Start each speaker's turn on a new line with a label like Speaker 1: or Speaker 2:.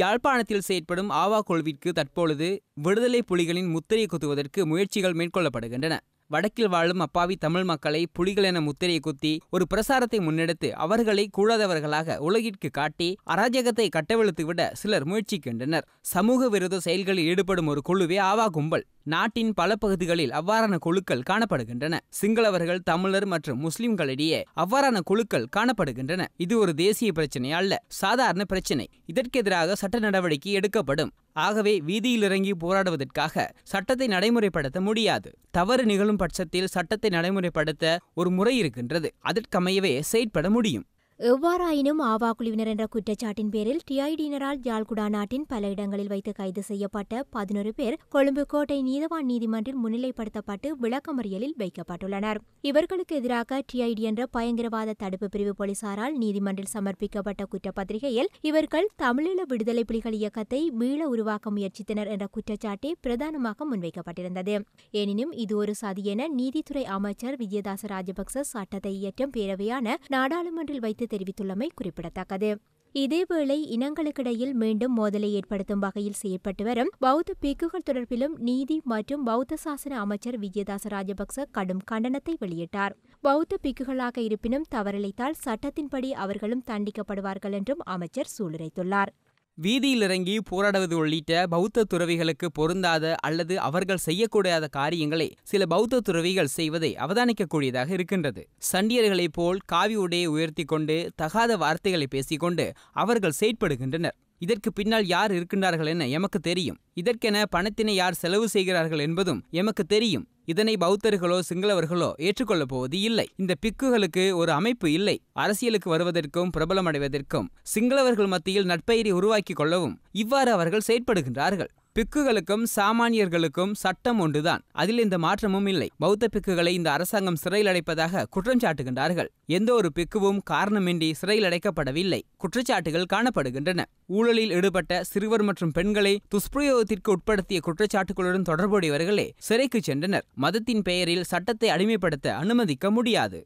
Speaker 1: யாழ்ப்பாணத்தில் செயற்படும் ஆவா குழுவிற்கு தற்பொழுது விடுதலை புலிகளின் முத்திரை குத்துவதற்கு முயற்சிகள் மேற்கொள்ளப்படுகின்றன வடக்கில் வாழும் அப்பாவி தமிழ் மக்களை புலிகள் என முத்திரையை குத்தி ஒரு பிரசாரத்தை முன்னெடுத்து அவர்களை கூடாதவர்களாக உலகிற்கு காட்டி அராஜகத்தை கட்டவிழ்த்து விட சிலர் முயற்சிக்கின்றனர் சமூக விரோத செயல்களில் ஈடுபடும் ஒரு குழுவே ஆவா கும்பல் நாட்டின் பல பகுதிகளில் அவ்வாறான குழுக்கள் காணப்படுகின்றன சிங்களவர்கள் தமிழர் மற்றும் முஸ்லிம்களிடையே அவ்வாறான குழுக்கள் காணப்படுகின்றன இது ஒரு தேசிய பிரச்சனை அல்ல சாதாரண பிரச்சனை இதற்கெதிராக சட்ட நடவடிக்கை எடுக்கப்படும் ஆகவே வீதியில் இறங்கி போராடுவதற்காக சட்டத்தை நடைமுறைப்படுத்த முடியாது தவறு நிகழும் பட்சத்தில் சட்டத்தை நடைமுறைப்படுத்த ஒரு முறை இருக்கின்றது அதற்கமையவே செயற்பட முடியும்
Speaker 2: எவ்வாறாயினும் ஆவா குழுவினர் என்ற குற்றச்சாட்டின் பேரில் டிஐடியினரால் யாழ்குடா நாட்டின் பல இடங்களில் வைத்து கைது செய்யப்பட்ட பதினொரு பேர் கொழும்பு கோட்டை நீதவான் நீதிமன்றில் முன்னிலைப்படுத்தப்பட்டு விளக்கமறியலில் வைக்கப்பட்டுள்ளனர் இவர்களுக்கு எதிராக டிஐடி என்ற பயங்கரவாத தடுப்பு பிரிவு போலீசாரால் நீதிமன்றில் சமர்ப்பிக்கப்பட்ட குற்றப்பத்திரிகையில் இவர்கள் தமிழீழ விடுதலை புலிகள் இயக்கத்தை மீள உருவாக்க முயற்சித்தனர் என்ற குற்றச்சாட்டை பிரதானமாக முன்வைக்கப்பட்டிருந்தது எனினும் இது ஒரு சதி என நீதித்துறை அமைச்சர் விஜயதாச ராஜபக்ச சட்டத்தை இயற்றும் பேரவையான நாடாளுமன்றில் வைத்து தெரிவித்துள்ளமை குறிப்பிடத்தக்கது இதேவேளை இனங்களுக்கிடையில் மீண்டும் மோதலை ஏற்படுத்தும் வகையில் செயற்பட்டு வரும் பௌத்த பிக்குகள் தொடர்பிலும் நீதி மற்றும் பௌத்த சாசன அமைச்சர் விஜயதாச ராஜபக்ச கடும் கண்டனத்தை வெளியிட்டார் பௌத்த பிக்குகளாக இருப்பினும் தவறிழைத்தால் சட்டத்தின்படி அவர்களும் தண்டிக்கப்படுவார்கள் என்றும் அமைச்சர் சூளுரைத்துள்ளார்
Speaker 1: வீதியில் இறங்கி போராடுவது உள்ளிட்ட பௌத்த துறவிகளுக்கு பொருந்தாத அல்லது அவர்கள் செய்யக்கூடாத காரியங்களை சில பௌத்த துறவிகள் செய்வதை அவதானிக்கக்கூடியதாக இருக்கின்றது சண்டியர்களைப் போல் காவி உடையை உயர்த்தி கொண்டு தகாத வார்த்தைகளை பேசிக்கொண்டு அவர்கள் செயற்படுகின்றனர் இதற்கு பின்னால் யார் இருக்கின்றார்கள் என எமக்கு தெரியும் இதற்கென பணத்தினை யார் செலவு செய்கிறார்கள் என்பதும் எமக்கு தெரியும் இதனை பௌத்தர்களோ சிங்களவர்களோ ஏற்றுக்கொள்ளப் போவது இல்லை இந்த பிக்குகளுக்கு ஒரு அமைப்பு இல்லை அரசியலுக்கு வருவதற்கும் பிரபலமடைவதற்கும் சிங்களவர்கள் மத்தியில் நட்பெயரை உருவாக்கி கொள்ளவும் இவ்வாறு அவர்கள் செயற்படுகின்றார்கள் பிக்குகளுக்கும் சாமானியர்களுக்கும் சட்டம் ஒன்றுதான் அதில் எந்த மாற்றமும் இல்லை பௌத்த பிக்குகளை இந்த அரசாங்கம் சிறையில் அடைப்பதாக குற்றம் சாட்டுகின்றார்கள் எந்த ஒரு பிக்குவும் காரணமின்றி சிறையில் அடைக்கப்படவில்லை குற்றச்சாட்டுகள் காணப்படுகின்றன ஊழலில் ஈடுபட்ட சிறுவர் மற்றும் பெண்களை துஷ்பிரயோகத்திற்கு உட்படுத்திய குற்றச்சாட்டுகளுடன் தொடர்புடையவர்களே சிறைக்கு சென்றனர் மதத்தின் பெயரில் சட்டத்தை அடிமைப்படுத்த அனுமதிக்க முடியாது